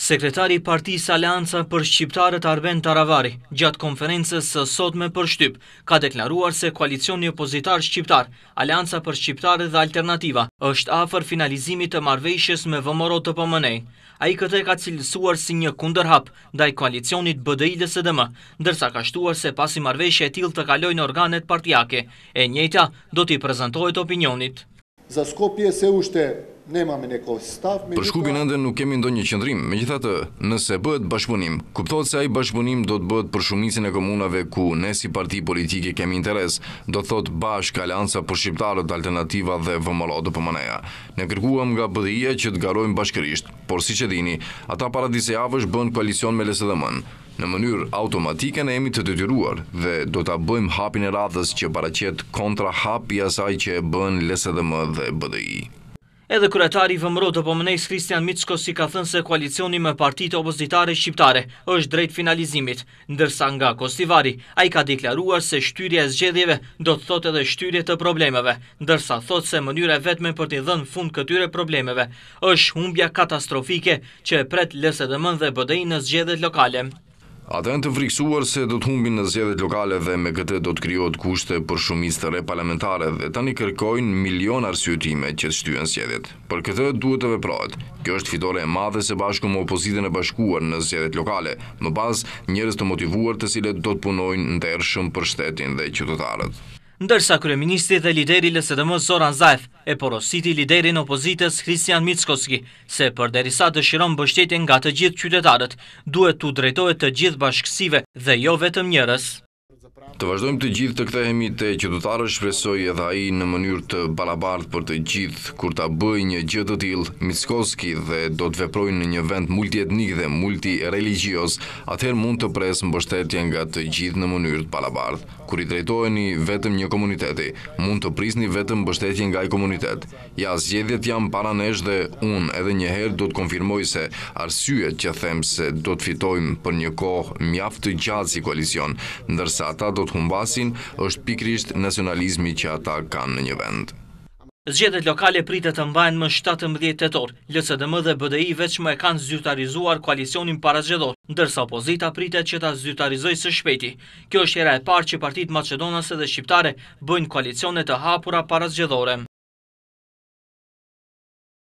Sekretari i Partisë Alianca për Shqiptarët Arben Taravari, gjatë konferencës së sotme për shtyp, ka deklaruar se koalicioni opozitar shqiptar, Alianca për Shqiptarët dhe Alternativa, është afër finalizimit të marrëveshjes me VMRO të pëmënej. A Ai këtë ka cilësuar si një kundërhap ndaj koalicionit BDI-SDM, ndërsa ka shtuar se pasi marrëveshja e tillë të kalojë në organet partijake, e njëjta do t'i prezentojt opinionit. skopje se ushte Për shkupin ende nuk kemi ndonjë një qëndrim, me gjithatë nëse bëhet bashkëpunim, kuptohet se aj bashkëpunim do të bëhet për shumicin e komunave ku ne si parti politike kemi interes, do thot bashk, alianca për shqiptarët, alternativa dhe vëmëllotë për maneja. Ne kërkuam nga bëdhije që të garojmë bashkërisht, por si që dini, ata para disë javësh bën koalicion me lesë dhe Në mënyrë automatike në emi të të tyruar dhe do të bëjmë hapin e radhës që paracet kontra hapi asaj që bën lesë dhe më dhe Edhe kuretari vëmro të pëmënejës Kristian Mitsko si ka thënë se koalicioni me partitë opozitare shqiptare është drejt finalizimit, ndërsa nga Kostivari, a i ka deklaruar se shtyrje e zgjedhjeve do të thot edhe shtyrje të problemeve, ndërsa thot se mënyre vetme për të dhënë fund këtyre problemeve është humbja katastrofike që e pret lese dhe mën dhe bëdej në zgjedhjet lokale. Ata në të friksuar se do të humbin në zjedhet lokale dhe me këte do të kryot kushte për shumis të re parlamentare dhe tani kërkojnë milion arsjotime që të shtyën zjedhet. Për këte duhet të veprojt, kjo është fitore e madhe se bashku më opozitën e bashkuar në zjedhet lokale, më bazë njërës të motivuar të sile do të punojnë në për shtetin dhe qytotarët ndërsa kërë dhe lideri LSDM Zoran Zajf e porositi liderin opozites Hristian Mitskoski, se për derisa dëshiron mbështetjen nga të gjithë qytetarët, duhet të drejtojt të gjithë bashkësive dhe jo vetëm njërës. Të vazhdojmë të gjithë të kthehemi te qytetarët, shpresoj edhe ai në mënyrë të barabartë për të gjithë kur ta bëjë një gjë të tillë. Miskoski dhe do të veprojnë në një vend multietnik dhe multireligjioz, atëherë mund të presë mbështetje nga të gjithë në mënyrë të barabartë. Kur i drejtoheni vetëm një komuniteti, mund të prisni vetëm mbështetje nga ai komunitet. Ja zgjedhjet janë para nesh dhe unë edhe një herë do të konfirmoj se arsyet që them se do të fitojmë për një kohë mjaft të gjatë si koalicion, ndërsa ata do të humbasin është pikrisht nacionalizmi që ata kanë në një vend. Zgjedet lokale pritet të mbajnë më 17 tetor LCDM dhe BDI veç më e kanë zyutarizuar koalicionin para zgjedor, ndërsa opozita pritet që ta zyutarizoj së shpeti. Kjo është era e parë që partit Macedonase dhe Shqiptare bëjnë koalisionet të hapura para zgjedore.